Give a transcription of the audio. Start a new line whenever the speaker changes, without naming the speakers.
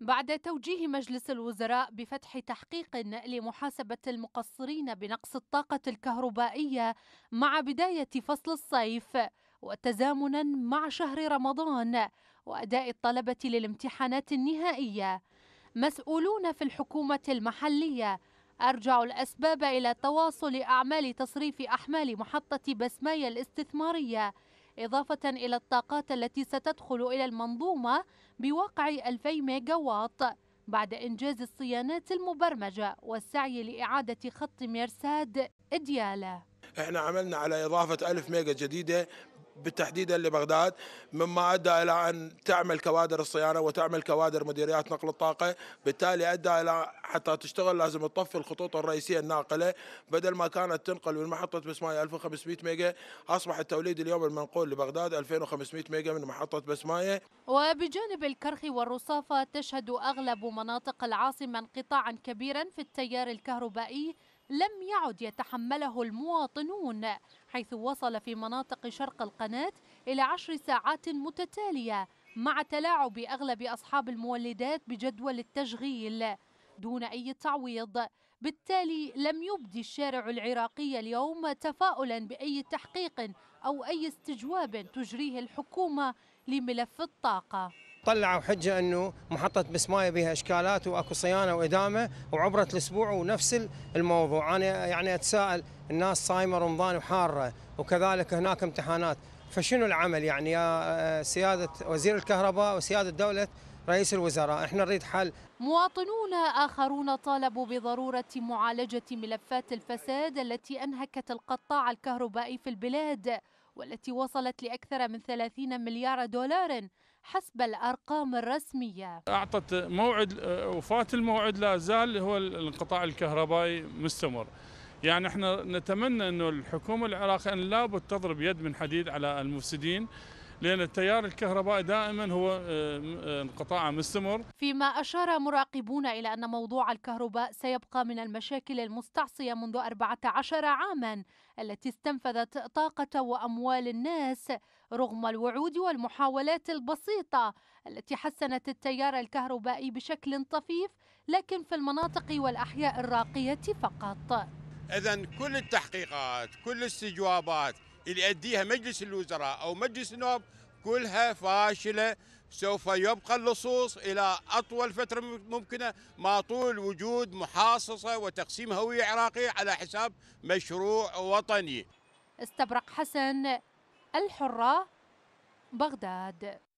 بعد توجيه مجلس الوزراء بفتح تحقيق لمحاسبة المقصرين بنقص الطاقة الكهربائية مع بداية فصل الصيف وتزامنا مع شهر رمضان وأداء الطلبة للامتحانات النهائية مسؤولون في الحكومة المحلية أرجعوا الأسباب إلى تواصل أعمال تصريف أحمال محطة بسماية الاستثمارية إضافة إلى الطاقات التي ستدخل إلى المنظومة بواقع 2000 ميجا واط بعد إنجاز الصيانات المبرمجة والسعي لإعادة خط مرساد إديالة
احنا عملنا على إضافة 1000 ميجا جديدة بالتحديد لبغداد مما ادى الى ان تعمل كوادر الصيانه وتعمل كوادر مديريات نقل الطاقه بالتالي ادى الى حتى تشتغل لازم تطفي الخطوط الرئيسيه الناقله بدل ما كانت تنقل من محطه بسمايه 1500 ميجا اصبح التوليد اليوم المنقول لبغداد 2500 ميجا من محطه بسمايه
وبجانب الكرخ والرصافه تشهد اغلب مناطق العاصمه انقطاعا كبيرا في التيار الكهربائي لم يعد يتحمله المواطنون حيث وصل في مناطق شرق القناة إلى عشر ساعات متتالية مع تلاعب أغلب أصحاب المولدات بجدول التشغيل دون أي تعويض بالتالي لم يبدي الشارع العراقي اليوم تفاؤلا بأي تحقيق أو أي استجواب تجريه الحكومة لملف الطاقة
طلعوا حجه انه محطه بسمايه بها اشكالات واكو صيانه وادامه وعبرت الاسبوع ونفس الموضوع، انا يعني اتساءل الناس صايمه رمضان وحاره وكذلك هناك امتحانات، فشنو العمل يعني يا آه، سياده وزير الكهرباء وسياده دوله رئيس الوزراء احنا نريد حل
مواطنون آخرون طالبوا بضرورة معالجة ملفات الفساد التي أنهكت القطاع الكهربائي في البلاد والتي وصلت لأكثر من 30 مليار دولار حسب الأرقام الرسمية
أعطت موعد آه، وفاة الموعد لا زال هو الانقطاع الكهربائي مستمر يعني احنا نتمنى أن الحكومه العراقيه ان لابد تضرب يد من حديد على المفسدين لأن التيار الكهربائي دائما هو آه، آه، انقطاع مستمر
فيما أشار مراقبون إلى أن موضوع الكهرباء سيبقى من المشاكل المستعصية منذ 14 عاما التي استنفذت طاقة وأموال الناس رغم الوعود والمحاولات البسيطة التي حسنت التيار الكهربائي بشكل طفيف لكن في المناطق والأحياء الراقية فقط
إذا كل التحقيقات كل الاستجوابات اللي يؤديها مجلس الوزراء أو مجلس النواب كلها فاشلة سوف يبقى اللصوص إلى أطول فترة ممكنة ما طول وجود محاصصة وتقسيم هوية عراقية على حساب مشروع وطني
استبرق حسن الحرة بغداد